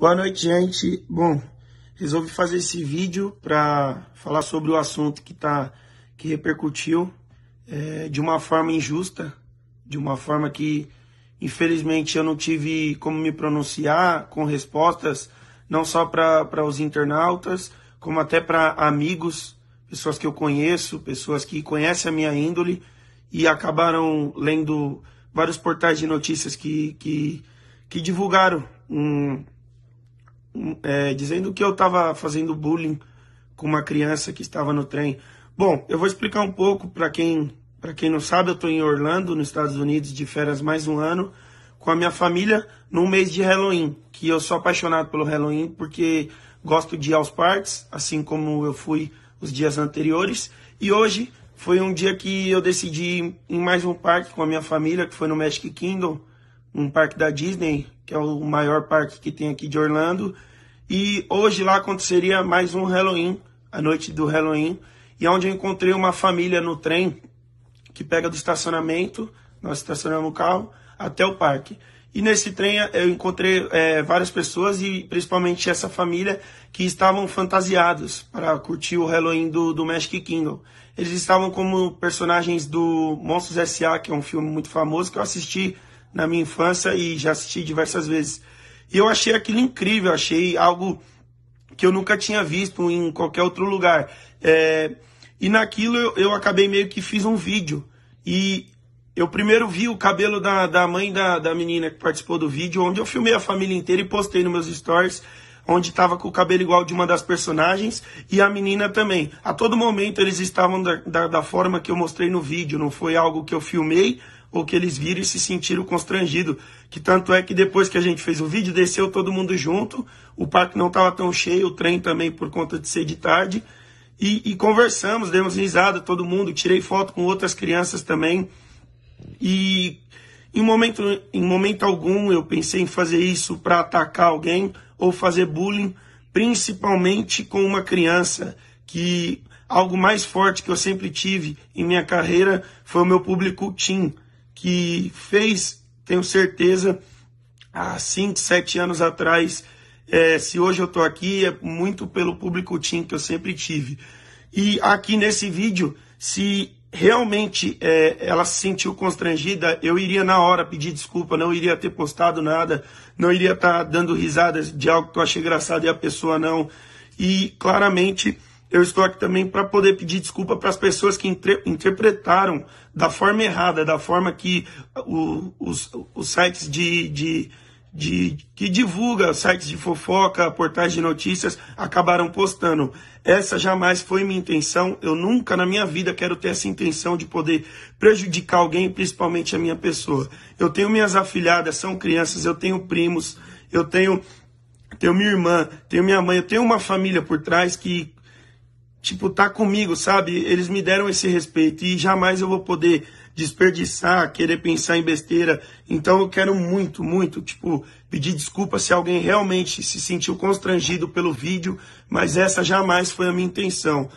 Boa noite, gente. Bom, resolvi fazer esse vídeo para falar sobre o assunto que tá que repercutiu é, de uma forma injusta, de uma forma que infelizmente eu não tive como me pronunciar com respostas não só para os internautas, como até para amigos, pessoas que eu conheço, pessoas que conhecem a minha índole e acabaram lendo vários portais de notícias que, que, que divulgaram um, é, dizendo que eu estava fazendo bullying com uma criança que estava no trem. Bom, eu vou explicar um pouco para quem para quem não sabe, eu estou em Orlando, nos Estados Unidos, de férias mais um ano, com a minha família, num mês de Halloween, que eu sou apaixonado pelo Halloween porque gosto de ir aos parques, assim como eu fui os dias anteriores. E hoje foi um dia que eu decidi ir em mais um parque com a minha família, que foi no Magic Kingdom, um parque da Disney, que é o maior parque que tem aqui de Orlando. E hoje lá aconteceria mais um Halloween, a noite do Halloween, e é onde eu encontrei uma família no trem que pega do estacionamento, nós estacionamos o carro, até o parque. E nesse trem eh, eu encontrei é, várias pessoas e principalmente essa família que estavam fantasiados para curtir o Halloween do, do Magic Kingdom. Eles estavam como personagens do Monstros S.A., que é um filme muito famoso que eu assisti na minha infância e já assisti diversas vezes. E eu achei aquilo incrível, achei algo que eu nunca tinha visto em qualquer outro lugar. É, e naquilo eu, eu, acabei meio que fiz um vídeo. E eu primeiro vi o cabelo da, da mãe da, da menina que participou do vídeo, onde eu filmei a família inteira e postei nos meus stories onde estava com o cabelo igual de uma das personagens e a menina também. A todo momento eles estavam da, da, da, forma que eu mostrei no vídeo, não foi algo que eu filmei ou que eles viram e se sentiram constrangidos. Que tanto é que depois que a gente fez o vídeo, desceu todo mundo junto, o parque não estava tão cheio, o trem também por conta de ser de tarde, e, e conversamos, demos risada, todo mundo, tirei foto com outras crianças também, e em momento, em momento algum eu pensei em fazer isso para atacar alguém ou fazer bullying, principalmente com uma criança que algo mais forte que eu sempre tive em minha carreira foi o meu público teen que fez, tenho certeza, há 5, 7 anos atrás. É, se hoje eu estou aqui, é muito pelo público Tim que eu sempre tive. E aqui nesse vídeo, se realmente é, ela se sentiu constrangida, eu iria na hora pedir desculpa, não iria ter postado nada, não iria estar tá dando risadas de algo que eu achei engraçado e a pessoa não. E claramente eu estou aqui também para poder pedir desculpa para as pessoas que interpretaram da forma errada, da forma que o, os, os sites de, de, de, que divulga sites de fofoca, portais de notícias, acabaram postando. Essa jamais foi minha intenção. Eu nunca na minha vida quero ter essa intenção de poder prejudicar alguém, principalmente a minha pessoa. Eu tenho minhas afilhadas, são crianças, eu tenho primos, eu tenho tenho minha irmã, tenho minha mãe, eu tenho uma família por trás que tipo, tá comigo, sabe? Eles me deram esse respeito e jamais eu vou poder desperdiçar, querer pensar em besteira. Então eu quero muito, muito, tipo, pedir desculpa se alguém realmente se sentiu constrangido pelo vídeo, mas essa jamais foi a minha intenção.